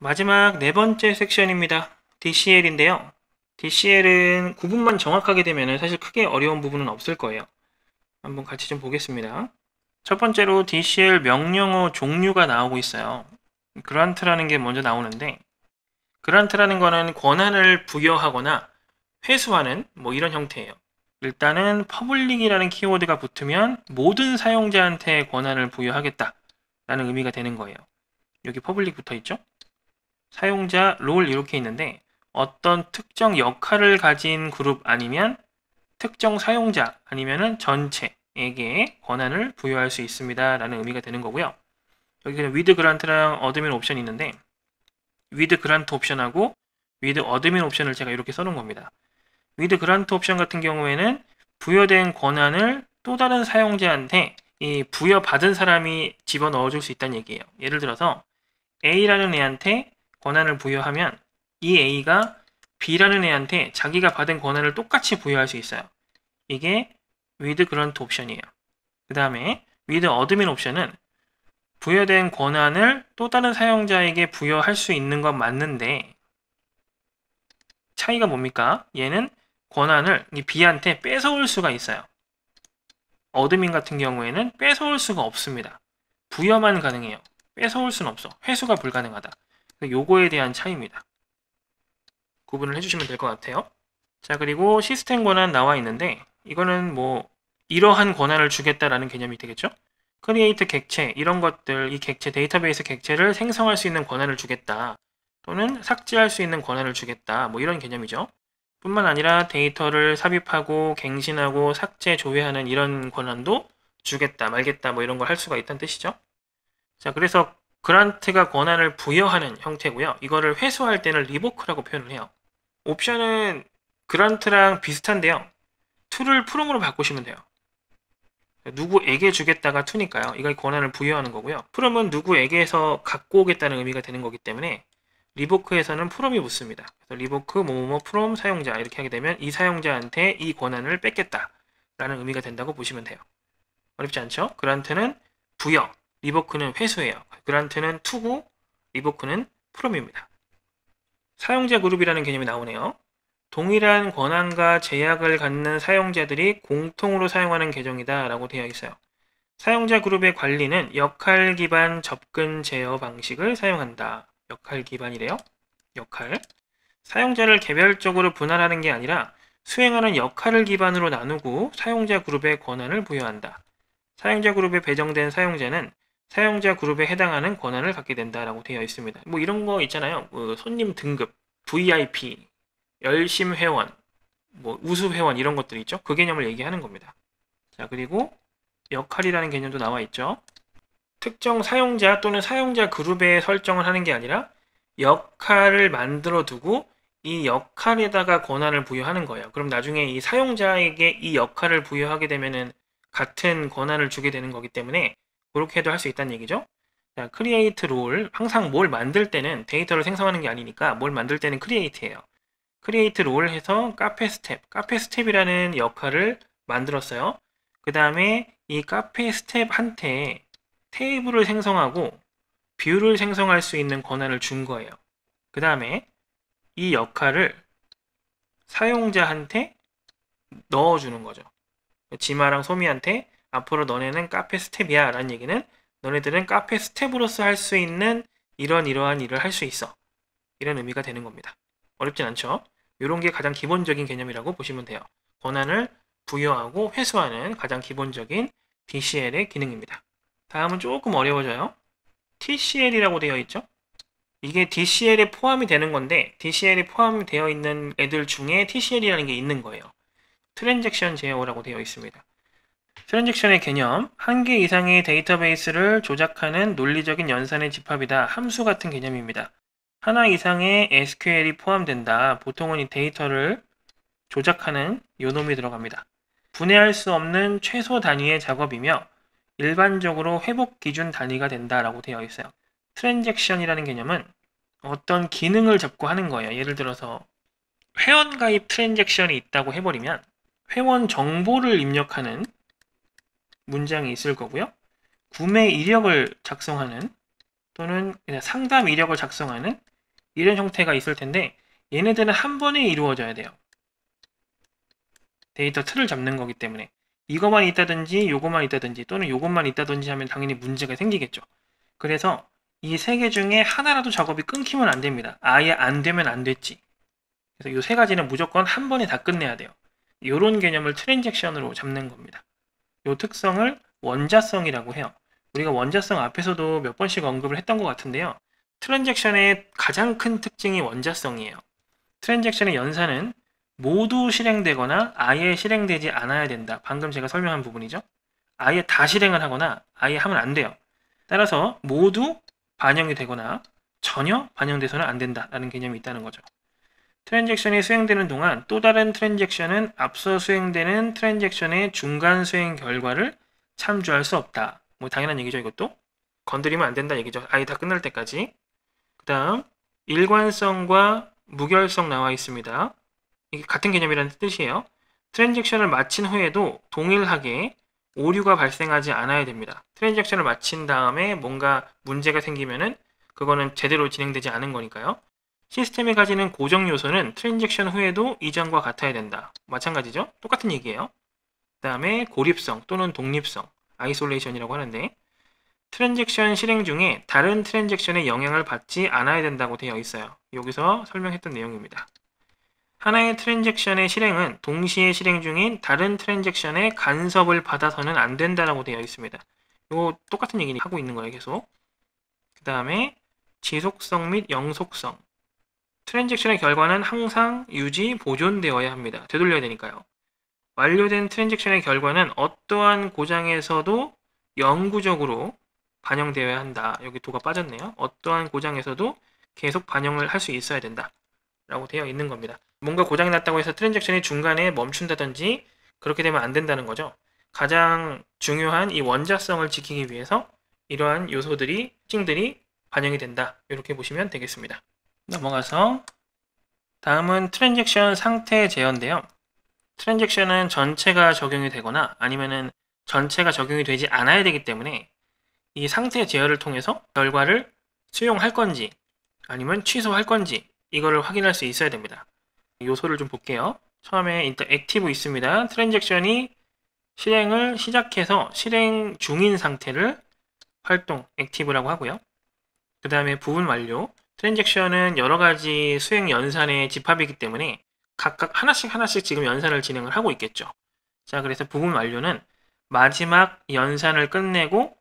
마지막 네 번째 섹션입니다. DCL인데요. DCL은 구분만 정확하게 되면 사실 크게 어려운 부분은 없을 거예요. 한번 같이 좀 보겠습니다. 첫 번째로 DCL 명령어 종류가 나오고 있어요. 그란트라는 게 먼저 나오는데 그란트라는 거는 권한을 부여하거나 회수하는 뭐 이런 형태예요. 일단은 퍼블릭이라는 키워드가 붙으면 모든 사용자한테 권한을 부여하겠다라는 의미가 되는 거예요. 여기 퍼블릭 붙어 있죠? 사용자 롤 이렇게 있는데 어떤 특정 역할을 가진 그룹 아니면 특정 사용자 아니면은 전체에게 권한을 부여할 수 있습니다. 라는 의미가 되는 거고요. 여기 그냥 위드 그란트랑 어드민 옵션이 있는데 위드 그란트 옵션하고 위드 어드민 옵션을 제가 이렇게 써놓은 겁니다. 위드 그란트 옵션 같은 경우에는 부여된 권한을 또 다른 사용자한테 이 부여받은 사람이 집어넣어 줄 수 있다는 얘기예요. 예를 들어서 A라는 애한테 권한을 부여하면 이 A가 B라는 애한테 자기가 받은 권한을 똑같이 부여할 수 있어요. 이게 with 그런트 옵션이에요. 그 다음에 with 어드민 옵션은 부여된 권한을 또 다른 사용자에게 부여할 수 있는 건 맞는데 차이가 뭡니까? 얘는 권한을 이 B한테 뺏어올 수가 있어요. 어드민 같은 경우에는 뺏어올 수가 없습니다. 부여만 가능해요. 뺏어올 수는 없어. 회수가 불가능하다. 요거에 대한 차이입니다. 구분을 해주시면 될 것 같아요. 자 그리고 시스템 권한 나와 있는데 이거는 뭐 이러한 권한을 주겠다라는 개념이 되겠죠? 크리에이트 객체 이런 것들 이 객체 데이터베이스 객체를 생성할 수 있는 권한을 주겠다 또는 삭제할 수 있는 권한을 주겠다 뭐 이런 개념이죠. 뿐만 아니라 데이터를 삽입하고 갱신하고 삭제 조회하는 이런 권한도 주겠다 말겠다 뭐 이런 걸 할 수가 있다는 뜻이죠. 자 그래서 그란트가 권한을 부여하는 형태고요. 이거를 회수할 때는 리보크라고 표현을 해요. 옵션은 그란트랑 비슷한데요. 투를 프롬으로 바꾸시면 돼요. 누구에게 주겠다가 투니까요. 이걸 권한을 부여하는 거고요. 프롬은 누구에게서 갖고 오겠다는 의미가 되는 거기 때문에 리보크에서는 프롬이 붙습니다. 그래서 리보크 모모모 프롬 사용자 이렇게 하게 되면 이 사용자한테 이 권한을 뺏겠다라는 의미가 된다고 보시면 돼요. 어렵지 않죠? 그란트는 부여, 리버크는 회수예요. 그란트는 투고 리버크는 프롬입니다. 사용자 그룹이라는 개념이 나오네요. 동일한 권한과 제약을 갖는 사용자들이 공통으로 사용하는 계정이다 라고 되어 있어요. 사용자 그룹의 관리는 역할 기반 접근 제어 방식을 사용한다. 역할 기반이래요. 역할. 사용자를 개별적으로 분할하는 게 아니라 수행하는 역할을 기반으로 나누고 사용자 그룹의 권한을 부여한다. 사용자 그룹에 배정된 사용자는 사용자 그룹에 해당하는 권한을 갖게 된다라고 되어 있습니다. 뭐 이런 거 있잖아요. 뭐 손님 등급, VIP, 열심 회원, 뭐 우수 회원 이런 것들 이 있죠. 그 개념을 얘기하는 겁니다. 자 그리고 역할이라는 개념도 나와 있죠. 특정 사용자 또는 사용자 그룹에 설정을 하는 게 아니라 역할을 만들어 두고 이 역할에다가 권한을 부여하는 거예요. 그럼 나중에 이 사용자에게 이 역할을 부여하게 되면은 같은 권한을 주게 되는 거기 때문에 그렇게 해도 할 수 있다는 얘기죠. 자, create 항상 뭘 만들 때는 데이터를 생성하는 게 아니니까 뭘 만들 때는 크리에이트 e 예요 크리에이트 e 해서 카페 스텝, 카페 스텝이라는 역할을 만들었어요. 그 다음에 이 카페 스텝한테 테이블을 생성하고 뷰를 생성할 수 있는 권한을 준 거예요. 그 다음에 이 역할을 사용자한테 넣어주는 거죠. 지마랑 소미한테 앞으로 너네는 카페 스텝이야 라는 얘기는 너네들은 카페 스텝으로서 할 수 있는 이런 이러한 일을 할 수 있어 이런 의미가 되는 겁니다. 어렵진 않죠? 이런 게 가장 기본적인 개념이라고 보시면 돼요. 권한을 부여하고 회수하는 가장 기본적인 DCL의 기능입니다. 다음은 조금 어려워져요. TCL이라고 되어 있죠? 이게 DCL에 포함이 되는 건데 DCL에 포함되어 있는 애들 중에 TCL이라는 게 있는 거예요. 트랜잭션 제어라고 되어 있습니다. 트랜잭션의 개념, 한 개 이상의 데이터베이스를 조작하는 논리적인 연산의 집합이다. 함수 같은 개념입니다. 하나 이상의 SQL이 포함된다. 보통은 이 데이터를 조작하는 요놈이 들어갑니다. 분해할 수 없는 최소 단위의 작업이며 일반적으로 회복 기준 단위가 된다라고 되어 있어요. 트랜잭션이라는 개념은 어떤 기능을 잡고 하는 거예요. 예를 들어서 회원 가입 트랜잭션이 있다고 해버리면 회원 정보를 입력하는 문장이 있을 거고요. 구매 이력을 작성하는 또는 그냥 상담 이력을 작성하는 이런 형태가 있을 텐데 얘네들은 한 번에 이루어져야 돼요. 데이터 틀을 잡는 거기 때문에 이것만 있다든지 요것만 있다든지 또는 요것만 있다든지 하면 당연히 문제가 생기겠죠. 그래서 이 세 개 중에 하나라도 작업이 끊기면 안 됩니다. 아예 안 되면 안 됐지. 그래서 이세 가지는 무조건 한 번에 다 끝내야 돼요. 요런 개념을 트랜잭션으로 잡는 겁니다. 이 특성을 원자성이라고 해요. 우리가 원자성 앞에서도 몇 번씩 언급을 했던 것 같은데요. 트랜잭션의 가장 큰 특징이 원자성이에요. 트랜잭션의 연산은 모두 실행되거나 아예 실행되지 않아야 된다. 방금 제가 설명한 부분이죠. 아예 다 실행을 하거나 아예 하면 안 돼요. 따라서 모두 반영이 되거나 전혀 반영돼서는 안 된다라는 개념이 있다는 거죠. 트랜잭션이 수행되는 동안 또 다른 트랜잭션은 앞서 수행되는 트랜잭션의 중간 수행 결과를 참조할 수 없다. 뭐 당연한 얘기죠 이것도. 건드리면 안 된다 얘기죠. 아예 다 끝날 때까지. 그 다음 일관성과 무결성 나와 있습니다. 이게 같은 개념이라는 뜻이에요. 트랜잭션을 마친 후에도 동일하게 오류가 발생하지 않아야 됩니다. 트랜잭션을 마친 다음에 뭔가 문제가 생기면은 그거는 제대로 진행되지 않은 거니까요. 시스템이 가지는 고정 요소는 트랜잭션 후에도 이전과 같아야 된다. 마찬가지죠? 똑같은 얘기예요. 그 다음에 고립성 또는 독립성, 아이솔레이션이라고 하는데 트랜잭션 실행 중에 다른 트랜잭션의 영향을 받지 않아야 된다고 되어 있어요. 여기서 설명했던 내용입니다. 하나의 트랜잭션의 실행은 동시에 실행 중인 다른 트랜잭션의 간섭을 받아서는 안 된다라고 되어 있습니다. 이거 똑같은 얘기 를 하고 있는 거예요, 계속. 그 다음에 지속성 및 영속성. 트랜잭션의 결과는 항상 유지, 보존되어야 합니다. 되돌려야 되니까요. 완료된 트랜잭션의 결과는 어떠한 고장에서도 영구적으로 반영되어야 한다. 여기 도가 빠졌네요. 어떠한 고장에서도 계속 반영을 할 수 있어야 된다. 라고 되어 있는 겁니다. 뭔가 고장이 났다고 해서 트랜잭션이 중간에 멈춘다든지 그렇게 되면 안 된다는 거죠. 가장 중요한 이 원자성을 지키기 위해서 이러한 요소들이, 특징들이 반영이 된다. 이렇게 보시면 되겠습니다. 넘어가서 다음은 트랜잭션 상태 제어인데요. 트랜잭션은 전체가 적용이 되거나 아니면은 전체가 적용이 되지 않아야 되기 때문에 이 상태 제어를 통해서 결과를 수용할 건지 아니면 취소할 건지 이거를 확인할 수 있어야 됩니다. 요소를 좀 볼게요. 처음에 일단 액티브 있습니다. 트랜잭션이 실행을 시작해서 실행 중인 상태를 활동 액티브라고 하고요. 그 다음에 부분 완료 트랜잭션은 여러 가지 수행 연산의 집합이기 때문에 각각 하나씩 하나씩 지금 연산을 진행을 하고 있겠죠. 자, 그래서 부분 완료는 마지막 연산을 끝내고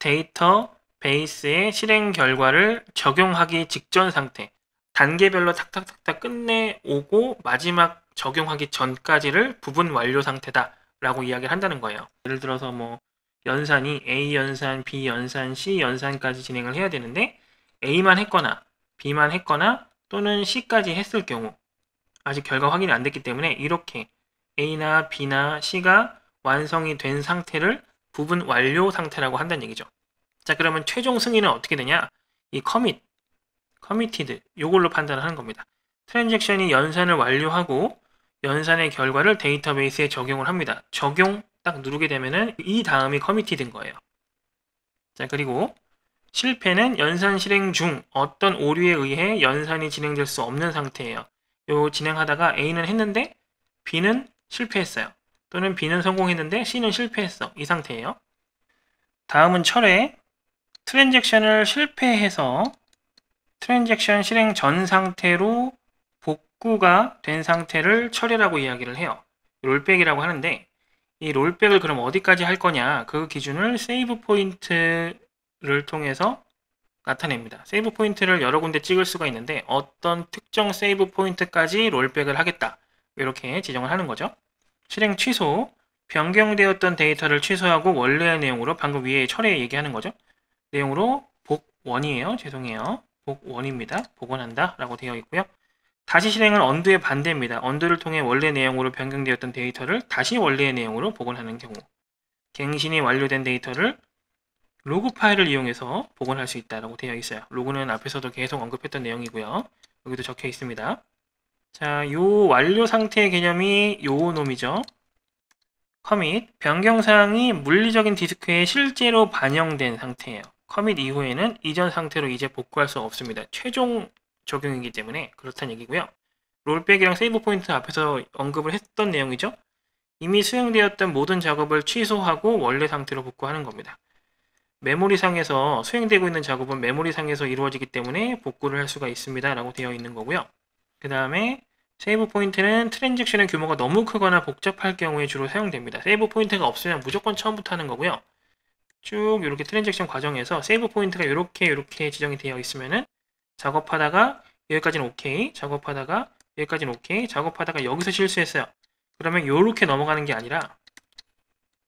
데이터 베이스의 실행 결과를 적용하기 직전 상태, 단계별로 탁탁탁탁 끝내오고 마지막 적용하기 전까지를 부분 완료 상태다 라고 이야기를 한다는 거예요. 예를 들어서 뭐 연산이 A 연산, B 연산, C 연산까지 진행을 해야 되는데 A만 했거나 B만 했거나 또는 C까지 했을 경우 아직 결과 확인이 안 됐기 때문에 이렇게 A나 B나 C가 완성이 된 상태를 부분 완료 상태라고 한다는 얘기죠. 자 그러면 최종 승인은 어떻게 되냐? 이 커밋, 커미티드 요걸로 판단을 하는 겁니다. 트랜잭션이 연산을 완료하고 연산의 결과를 데이터베이스에 적용을 합니다. 적용 딱 누르게 되면은 이 다음이 커미티인 거예요. 자 그리고 실패는 연산 실행 중 어떤 오류에 의해 연산이 진행될 수 없는 상태예요. 요 진행하다가 A는 했는데 B는 실패했어요. 또는 B는 성공했는데 C는 실패했어. 이 상태예요. 다음은 철에 트랜잭션을 실패해서 트랜잭션 실행 전 상태로 복구가 된 상태를 철이라고 이야기를 해요. 롤백이라고 하는데 이 롤백을 그럼 어디까지 할 거냐 그 기준을 세이브 포인트 를 통해서 나타냅니다. 세이브 포인트를 여러 군데 찍을 수가 있는데 어떤 특정 세이브 포인트까지 롤백을 하겠다. 이렇게 지정을 하는 거죠. 실행 취소, 변경되었던 데이터를 취소하고 원래의 내용으로 방금 위에 철회 얘기하는 거죠. 내용으로 복원이에요. 죄송해요. 복원입니다. 복원한다 라고 되어 있고요. 다시 실행은 언두의 반대입니다. 언두를 통해 원래 내용으로 변경되었던 데이터를 다시 원래의 내용으로 복원하는 경우 갱신이 완료된 데이터를 로그 파일을 이용해서 복원할 수 있다라고 되어 있어요. 로그는 앞에서도 계속 언급했던 내용이고요. 여기도 적혀 있습니다. 자, 요 완료 상태 의 개념이 요 놈이죠. 커밋, 변경사항이 물리적인 디스크에 실제로 반영된 상태예요. 커밋 이후에는 이전 상태로 이제 복구할 수 없습니다. 최종 적용이기 때문에 그렇다는 얘기고요. 롤백이랑 세이브 포인트 앞에서 언급을 했던 내용이죠. 이미 수행되었던 모든 작업을 취소하고 원래 상태로 복구하는 겁니다. 메모리상에서 수행되고 있는 작업은 메모리상에서 이루어지기 때문에 복구를 할 수가 있습니다. 라고 되어 있는 거고요. 그 다음에 세이브 포인트는 트랜잭션의 규모가 너무 크거나 복잡할 경우에 주로 사용됩니다. 세이브 포인트가 없으면 무조건 처음부터 하는 거고요. 쭉 이렇게 트랜잭션 과정에서 세이브 포인트가 이렇게 이렇게 지정이 되어 있으면은 작업하다가 여기까지는 오케이, 작업하다가 여기까지는 오케이, 작업하다가 여기서 실수했어요. 그러면 이렇게 넘어가는 게 아니라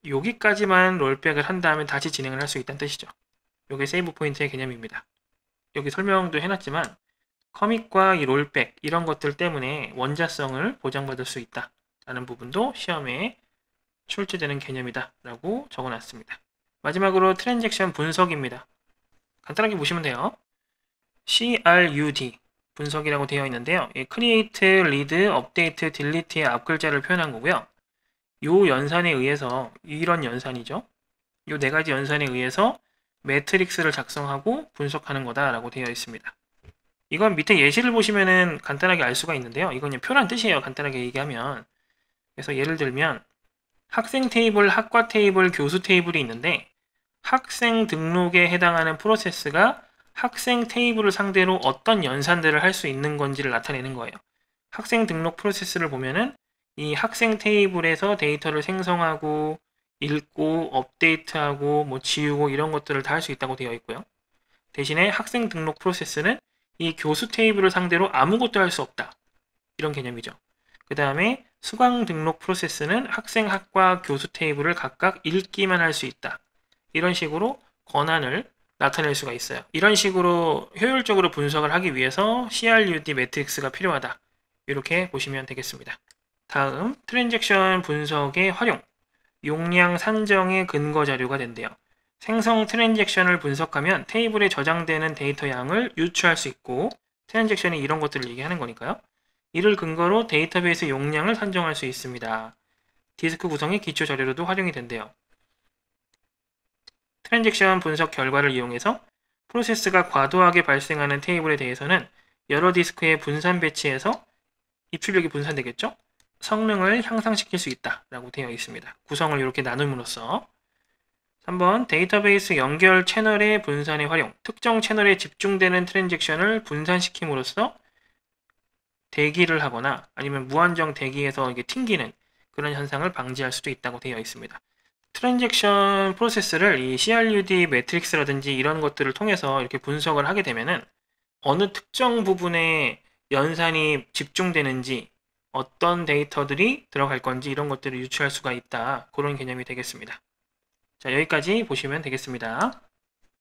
여기까지만 롤백을 한 다음에 다시 진행을 할 수 있다는 뜻이죠. 이게 세이브 포인트의 개념입니다. 여기 설명도 해놨지만 커밋과 이 롤백 이런 것들 때문에 원자성을 보장받을 수 있다 라는 부분도 시험에 출제되는 개념이다 라고 적어놨습니다. 마지막으로 트랜잭션 분석입니다. 간단하게 보시면 돼요. CRUD 분석이라고 되어 있는데요. 이 create, read, update, delete의 앞글자를 표현한 거고요. 요 연산에 의해서 이런 연산이죠. 요 네 가지 연산에 의해서 매트릭스를 작성하고 분석하는 거다라고 되어 있습니다. 이건 밑에 예시를 보시면은 간단하게 알 수가 있는데요. 이건 표란 뜻이에요. 간단하게 얘기하면. 그래서 예를 들면 학생 테이블, 학과 테이블, 교수 테이블이 있는데 학생 등록에 해당하는 프로세스가 학생 테이블을 상대로 어떤 연산들을 할 수 있는 건지를 나타내는 거예요. 학생 등록 프로세스를 보면은 이 학생 테이블에서 데이터를 생성하고 읽고 업데이트하고 뭐 지우고 이런 것들을 다 할 수 있다고 되어 있고요. 대신에 학생 등록 프로세스는 이 교수 테이블을 상대로 아무것도 할 수 없다. 이런 개념이죠. 그 다음에 수강 등록 프로세스는 학생 학과 교수 테이블을 각각 읽기만 할 수 있다. 이런 식으로 권한을 나타낼 수가 있어요. 이런 식으로 효율적으로 분석을 하기 위해서 CRUD 매트릭스가 필요하다. 이렇게 보시면 되겠습니다. 다음 트랜잭션 분석의 활용, 용량 산정의 근거 자료가 된대요. 생성 트랜잭션을 분석하면 테이블에 저장되는 데이터 양을 유추할 수 있고 트랜잭션이 이런 것들을 얘기하는 거니까요. 이를 근거로 데이터베이스 용량을 산정할 수 있습니다. 디스크 구성의 기초 자료로도 활용이 된대요. 트랜잭션 분석 결과를 이용해서 프로세스가 과도하게 발생하는 테이블에 대해서는 여러 디스크에 분산 배치해서 입출력이 분산되겠죠? 성능을 향상시킬 수 있다라고 되어 있습니다. 구성을 이렇게 나눔으로써 3번 데이터베이스 연결 채널의 분산의 활용 특정 채널에 집중되는 트랜잭션을 분산시킴으로써 대기를 하거나 아니면 무한정 대기에서 이게 튕기는 그런 현상을 방지할 수도 있다고 되어 있습니다. 트랜잭션 프로세스를 이 CRUD 매트릭스라든지 이런 것들을 통해서 이렇게 분석을 하게 되면은 어느 특정 부분에 연산이 집중되는지 어떤 데이터들이 들어갈 건지 이런 것들을 유추할 수가 있다. 그런 개념이 되겠습니다. 자 여기까지 보시면 되겠습니다.